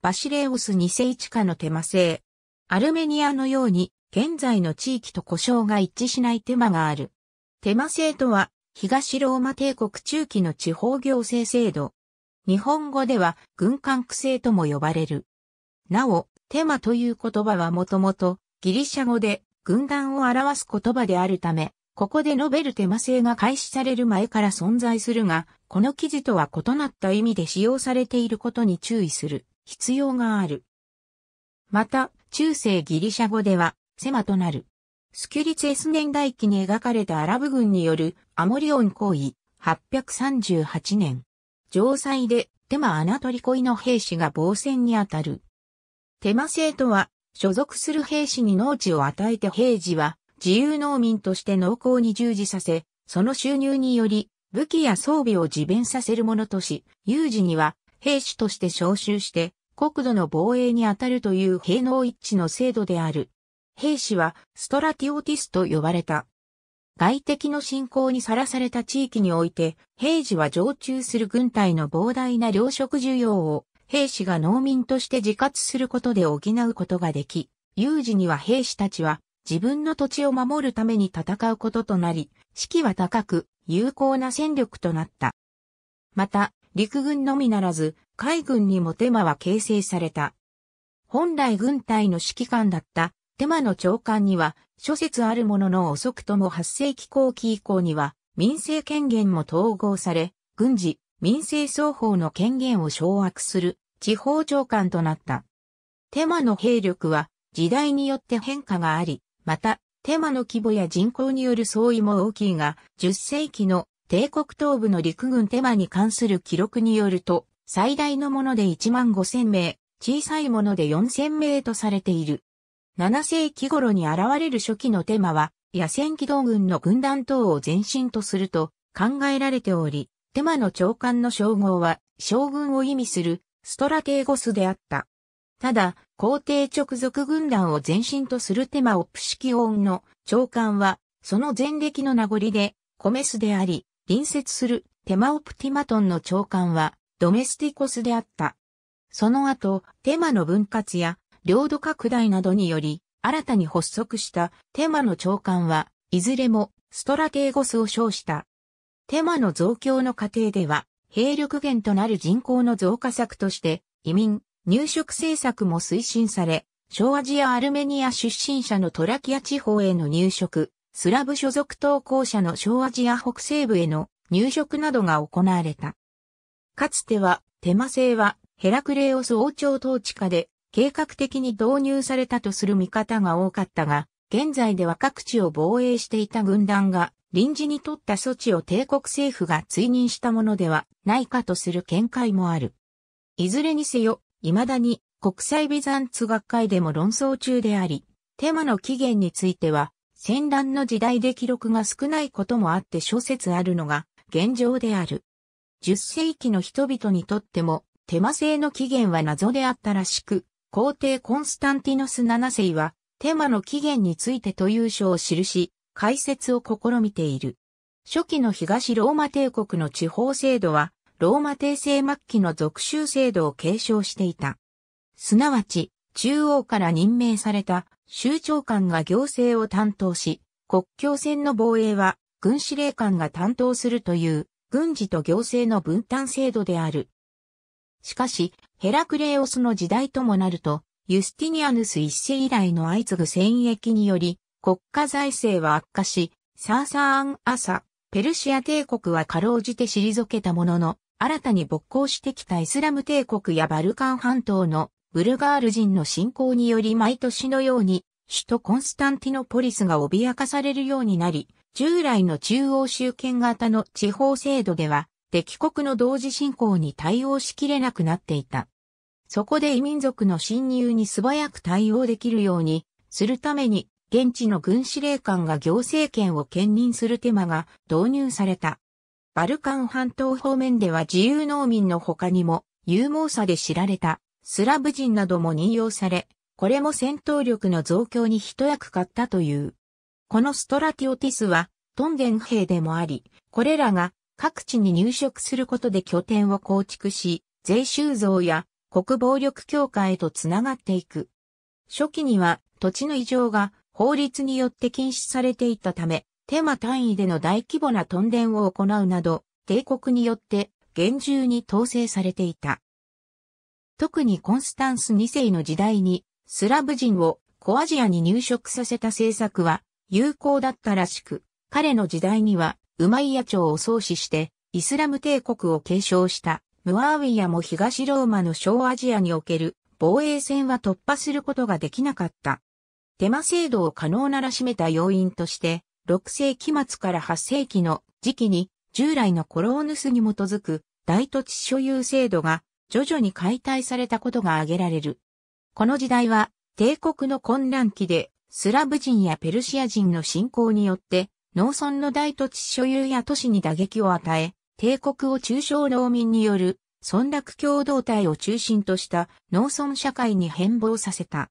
バシレオス2世地下のテマ製。アルメニアのように、現在の地域と故障が一致しないテマがある。テマ制とは、東ローマ帝国中期の地方行政制度。日本語では、軍管区制とも呼ばれる。なお、テマという言葉はもともと、ギリシャ語で、軍団を表す言葉であるため、ここで述べるテマ制が開始される前から存在するが、この記事とは異なった意味で使用されていることに注意する。必要がある。また、中世ギリシャ語では、セマとなる。スキュリツエス年代記に描かれたアラブ軍によるアモリオン行為、838年。城塞でテマアナトリコイの兵士が防戦にあたる。テマ制とは、所属する兵士に農地を与えて兵士は自由農民として農耕に従事させ、その収入により武器や装備を自弁させるものとし、有事には兵士として召集して国土の防衛にあたるという兵能一致の制度である。兵士はストラティオティスと呼ばれた。外敵の侵攻にさらされた地域において、兵士は常駐する軍隊の膨大な糧食需要を、兵士が農民として自活することで補うことができ、有事には兵士たちは自分の土地を守るために戦うこととなり、士気は高く、有効な戦力となった。また、陸軍のみならず、海軍にもテマは形成された。本来軍隊の指揮官だったテマの長官には諸説あるものの遅くとも8世紀後期以降には民政権限も統合され、軍事、民政双方の権限を掌握する地方長官となった。テマの兵力は時代によって変化があり、また、テマの規模や人口による相違も大きいが、10世紀の帝国東部の陸軍テマに関する記録によると、最大のもので1万5千名、小さいもので4千名とされている。7世紀頃に現れる初期のテマは、野戦機動軍の軍団等を前身とすると考えられており、テマの長官の称号は、将軍を意味するストラテーゴスであった。ただ、皇帝直属軍団を前身とするテマオプシキオンの長官は、その前歴の名残で、コメスであり、隣接するテマオプティマトンの長官は、ドメスティコスであった。その後、テマの分割や領土拡大などにより、新たに発足したテマの長官は、いずれもストラテーゴスを称した。テマの増強の過程では、兵力源となる人口の増加策として、移民、入植政策も推進され、小アジアアルメニア出身者のトラキア地方への入植、スラブ所属投稿者の小アジア北西部への入植などが行われた。かつては、テマ製は、ヘラクレオス王朝統治下で、計画的に導入されたとする見方が多かったが、現在では各地を防衛していた軍団が、臨時に取った措置を帝国政府が追認したものではないかとする見解もある。いずれにせよ、未だに国際ビザンツ学会でも論争中であり、テマの起源については、戦乱の時代で記録が少ないこともあって諸説あるのが現状である。10世紀の人々にとっても、テマ製の起源は謎であったらしく、皇帝コンスタンティノス7世は、テマの起源についてという書を記し、解説を試みている。初期の東ローマ帝国の地方制度は、ローマ帝政末期の属州制度を継承していた。すなわち、中央から任命された州長官が行政を担当し、国境線の防衛は軍司令官が担当するという軍事と行政の分担制度である。しかし、ヘラクレオスの時代ともなると、ユスティニアヌス一世以来の相次ぐ戦役により、国家財政は悪化し、サーサーン・アサ、ペルシア帝国はかろうじて退けたものの、新たに勃興してきたイスラム帝国やバルカン半島のブルガール人の侵攻により毎年のように首都コンスタンティノポリスが脅かされるようになり、従来の中央集権型の地方制度では、敵国の同時進行に対応しきれなくなっていた。そこで異民族の侵入に素早く対応できるようにするために、現地の軍司令官が行政権を兼任する手間が導入された。バルカン半島方面では自由農民の他にも、有毛さで知られたスラブ人なども任用され、これも戦闘力の増強に一役買ったという。このストラティオティスは、トンデン兵でもあり、これらが各地に入植することで拠点を構築し、税収増や国防力強化へとつながっていく。初期には土地の異常が法律によって禁止されていたため、手間単位での大規模なトンデンを行うなど、帝国によって厳重に統制されていた。特にコンスタンス2世の時代に、スラブ人をコアジアに入植させた政策は、有効だったらしく、彼の時代には、ウマイヤ朝を創始して、イスラム帝国を継承した、ムアーウィヤも東ローマの小アジアにおける防衛戦は突破することができなかった。デマ制度を可能ならしめた要因として、6世紀末から8世紀の時期に、従来のコローヌスに基づく大土地所有制度が徐々に解体されたことが挙げられる。この時代は、帝国の混乱期でスラブ人やペルシア人の侵攻によって、農村の大土地所有や都市に打撃を与え、帝国を中小農民による、村落共同体を中心とした農村社会に変貌させた。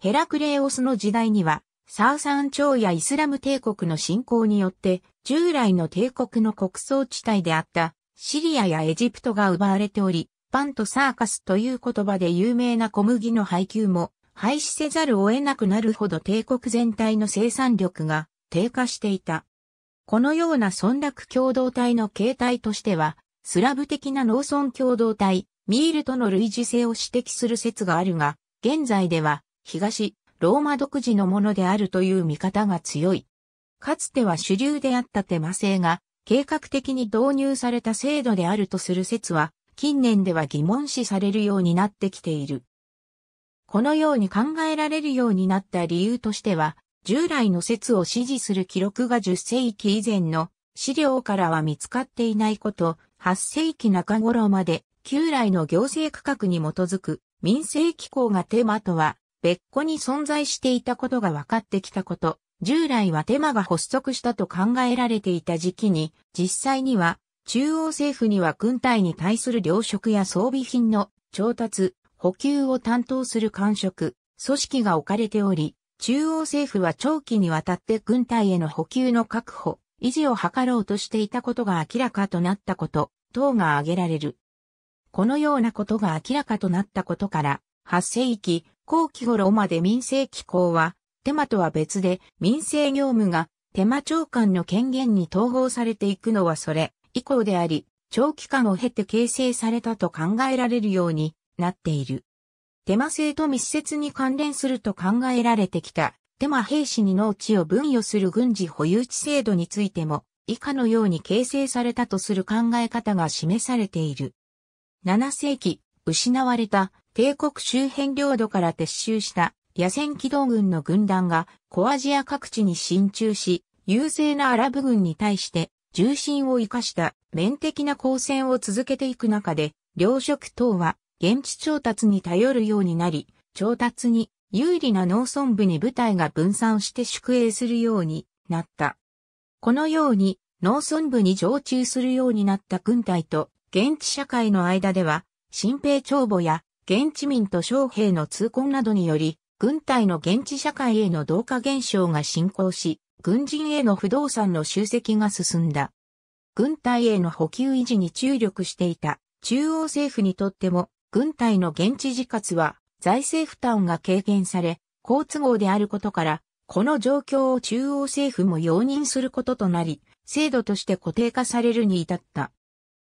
ヘラクレオスの時代には、サーサン朝やイスラム帝国の侵攻によって、従来の帝国の国葬地帯であったシリアやエジプトが奪われており、パンとサーカスという言葉で有名な小麦の配給も廃止せざるを得なくなるほど帝国全体の生産力が低下していた。このような村落共同体の形態としては、スラブ的な農村共同体、ミールとの類似性を指摘する説があるが、現在では東、ローマ独自のものであるという見方が強い。かつては主流であったテマ性が計画的に導入された制度であるとする説は、近年では疑問視されるようになってきている。このように考えられるようになった理由としては、従来の説を支持する記録が10世紀以前の資料からは見つかっていないこと、8世紀中頃まで旧来の行政区画に基づく民政機構がテマとは別個に存在していたことが分かってきたこと、従来はテマが発足したと考えられていた時期に、実際には中央政府には軍隊に対する糧食や装備品の調達、補給を担当する官職、組織が置かれており、中央政府は長期にわたって軍隊への補給の確保、維持を図ろうとしていたことが明らかとなったこと、等が挙げられる。このようなことが明らかとなったことから、8世紀後期頃まで民政機構は、手間とは別で民政業務が手間長官の権限に統合されていくのはそれ以降であり、長期間を経て形成されたと考えられるようになっている。手マ制と密接に関連すると考えられてきた、手マ兵士に農地を分与する軍事保有地制度についても、以下のように形成されたとする考え方が示されている。7世紀、失われた帝国周辺領土から撤収した野戦機動軍の軍団が小アジア各地に進駐し、優勢なアラブ軍に対して重心を生かした面的な交戦を続けていく中で、領職等は現地調達に頼るようになり、調達に有利な農村部に部隊が分散して宿営するようになった。このように農村部に常駐するようになった軍隊と現地社会の間では、新兵帳簿や現地民と将兵の通婚などにより、軍隊の現地社会への同化現象が進行し、軍人への不動産の集積が進んだ。軍隊への補給維持に注力していた中央政府にとっても軍隊の現地自活は財政負担が軽減され、好都合であることから、この状況を中央政府も容認することとなり、制度として固定化されるに至った。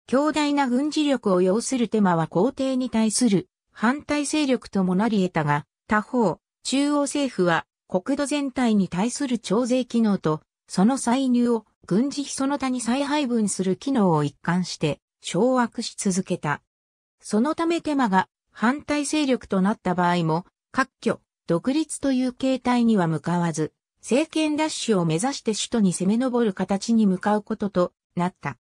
強大な軍事力を要する手間は皇帝に対する反対勢力ともなり得たが、他方、中央政府は国土全体に対する徴税機能と、その歳入を軍事費その他に再配分する機能を一貫して掌握し続けた。そのため手間が反対勢力となった場合も、割拠、独立という形態には向かわず、政権奪取を目指して首都に攻め上る形に向かうこととなった。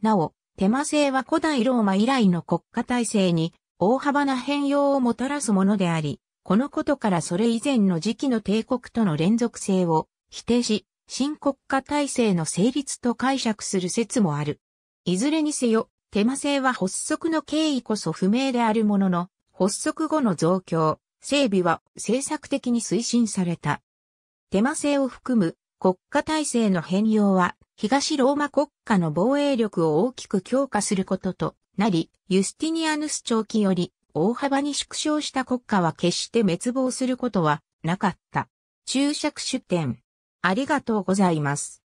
なお、手間制は古代ローマ以来の国家体制に大幅な変容をもたらすものであり、このことからそれ以前の時期の帝国との連続性を否定し、新国家体制の成立と解釈する説もある。いずれにせよ、テマ性は発足の経緯こそ不明であるものの、発足後の増強、整備は政策的に推進された。テマ性を含む国家体制の変容は、東ローマ国家の防衛力を大きく強化することとなり、ユスティニアヌス長期より大幅に縮小した国家は決して滅亡することはなかった。注釈出典。ありがとうございます。